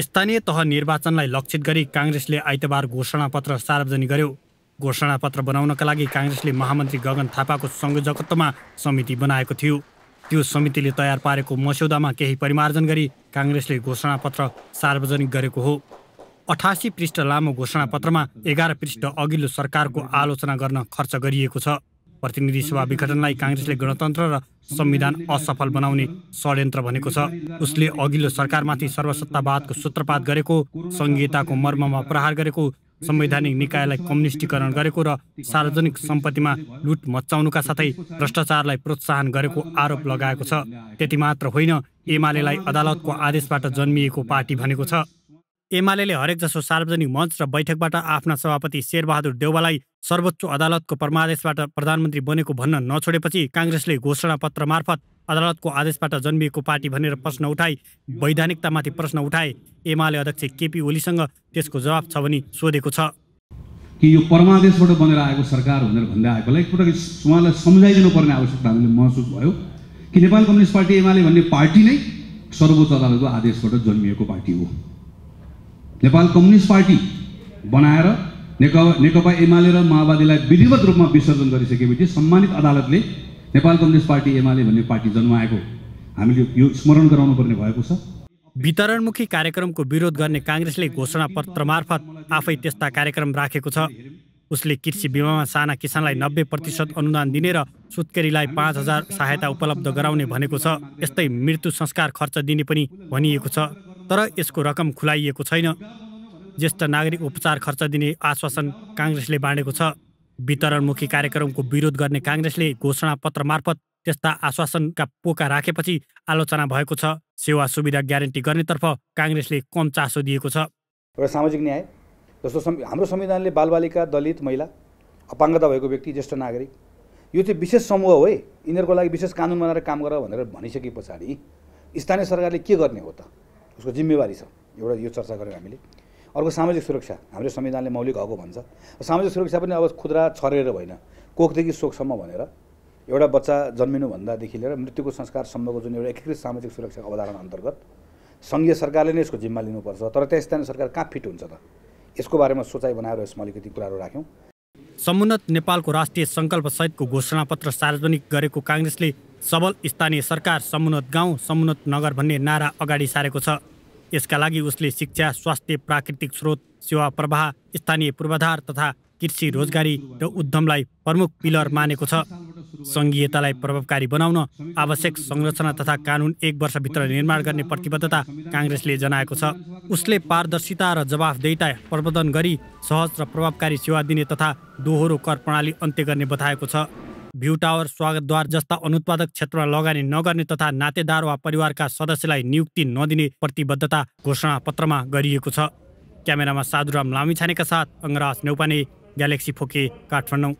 स्थानीय तह निर्वाचनलाई लक्षित गरी काङ्ग्रेसले आइतबार घोषणापत्र सार्वजनिक गर्यो घोषणापत्र बनाउनका लागि काङ्ग्रेसले महामन्त्री गगन थापाको संयोजकत्वमा समिति बनाएको थियो त्यो समितिले तयार पारेको मस्यौदामा केही परिमार्जन गरी काङ्ग्रेसले घोषणापत्र सार्वजनिक गरेको हो अठासी पृष्ठ लामो घोषणापत्रमा एघार पृष्ठ अघिल्लो सरकारको आलोचना गर्न खर्च गरिएको छ प्रतिनिधि सभा विघटनलाई काङ्ग्रेसले गणतन्त्र र संविधान असफल बनाउने षड्यन्त्र भनेको छ उसले अघिल्लो सरकारमाथि सर्वसत्तावादको सूत्रपात गरेको संहिताको मर्ममा प्रहार गरेको संवैधानिक निकायलाई कम्युनिस्टीकरण गरेको र सार्वजनिक सम्पत्तिमा लुट मचाउनुका साथै भ्रष्टाचारलाई प्रोत्साहन गरेको आरोप लगाएको छ त्यति मात्र होइन एमालेलाई अदालतको आदेशबाट जन्मिएको पार्टी भनेको छ एमाले जसो सार्वजनिक मञ्च र बैठकबाट आफ्ना सभापति शेरबहादुर देउवालाई सर्वोच्च अदालतको परमादेशबाट प्रधानमन्त्री बनेको भन्न नछोडेपछि काङ्ग्रेसले घोषणापत्र मार्फत अदालतको आदेशबाट जन्मिएको पार्टी भनेर प्रश्न उठाई वैधानिकतामाथि प्रश्न उठाए एमाले अध्यक्ष केपी ओलीसँग त्यसको जवाब छ भनी सोधेको छ कि यो परमादेशबाट बनेर आएको सरकार भनेर भन्दै आएकोलाई एकपटक उहाँलाई पर्ने आवश्यकता हामीले महसुस भयो कि नेपाल कम्युनिस्ट पार्टी एमाले भन्ने पार्टी नै सर्वोच्च अदालतको आदेशबाट जन्मिएको पार्टी हो नेपाल कम्युनिस्ट पार्टी बनाएर नेकपा नेकपा एमाले र माओवादीलाई विधिवत रूपमा विसर्जन गरिसकेपछि सम्मानित अदालतले नेपाल कम्युनिस्ट पार्टी एमाले भन्ने पार्टी जन्माएको हामीले यो स्मरण गराउनु पर्ने भएको छ वितरणमुखी कार्यक्रमको विरोध गर्ने काङ्ग्रेसले घोषणा पत्र मार्फत आफै त्यस्ता कार्यक्रम राखेको छ उसले कृषि बिमामा साना किसानलाई नब्बे प्रतिशत अनुदान दिने र सुत्केरीलाई पाँच हजार सहायता उपलब्ध गराउने भनेको छ यस्तै मृत्यु संस्कार खर्च दिने पनि भनिएको छ तर यसको रकम खुलाइएको छैन ज्येष्ठ नागरिक उपचार खर्च दिने आश्वासन काङ्ग्रेसले बाँडेको छ वितरणमुखी कार्यक्रमको विरोध गर्ने काङ्ग्रेसले घोषणा पत्र मार्फत त्यस्ता आश्वासनका पोका राखेपछि आलोचना भएको छ सेवा सुविधा ग्यारेन्टी गर्नेतर्फ काङ्ग्रेसले कम चासो दिएको छ एउटा सामाजिक न्याय जस्तो हाम्रो संविधानले बालबालिका दलित महिला अपाङ्गता भएको व्यक्ति ज्येष्ठ नागरिक यो चाहिँ विशेष समूह हो है यिनीहरूको लागि विशेष कानुन बनाएर काम गर भनेर भनिसके पछाडि स्थानीय सरकारले के गर्ने हो त उसको जिम्मेवारी छ एउटा यो चर्चा गऱ्यौँ हामीले अर्को सामाजिक सुरक्षा हाम्रो संविधानले मौलिक हक भन्छ सामाजिक सुरक्षा पनि अब खुद्रा छरेर होइन कोखदेखि शोकसम्म भनेर एउटा बच्चा जन्मिनुभन्दादेखि लिएर मृत्युको संस्कारसम्मको जुन एउटा एकीकृत सामाजिक सुरक्षाको अवधारणा अन्तर्गत सङ्घीय सरकारले नै यसको जिम्मा लिनुपर्छ तर त्यहाँ स्थानीय सरकार कहाँ फिट हुन्छ त यसको बारेमा सोचाइ बनाएर यसमा अलिकति कुराहरू राख्यौँ समुन्नत नेपालको राष्ट्रिय सङ्कल्पसहितको घोषणापत्र सार्वजनिक गरेको काङ्ग्रेसले सबल स्थानीय सरकार समुन्नत गाउँ समुन्नत नगर भन्ने नारा अगाडि सारेको छ यसका लागि उसले शिक्षा स्वास्थ्य प्राकृतिक स्रोत सेवा प्रवाह स्थानीय पूर्वाधार तथा कृषि रोजगारी र उद्यमलाई प्रमुख पिलर मानेको छ सङ्घीयतालाई प्रभावकारी बनाउन आवश्यक संरचना तथा कानुन एक वर्षभित्र निर्माण गर्ने प्रतिबद्धता काङ्ग्रेसले जनाएको छ उसले पारदर्शिता र जवाफदेहिता प्रवर्धन गरी सहज र प्रभावकारी सेवा दिने तथा दोहोरो कर प्रणाली अन्त्य गर्ने बताएको छ भ्यू टावर स्वागतद्वार जस्ता अनुत्पादक क्षेत्रमा लगानी नगर्ने तथा नातेदार वा परिवारका सदस्यलाई नियुक्ति नदिने प्रतिबद्धता घोषणा पत्रमा गरिएको छ क्यामेरामा साधुराम लामिछानेका साथ अङ्गराज नेउपाने ग्यालेक्सी फोके काठमाडौँ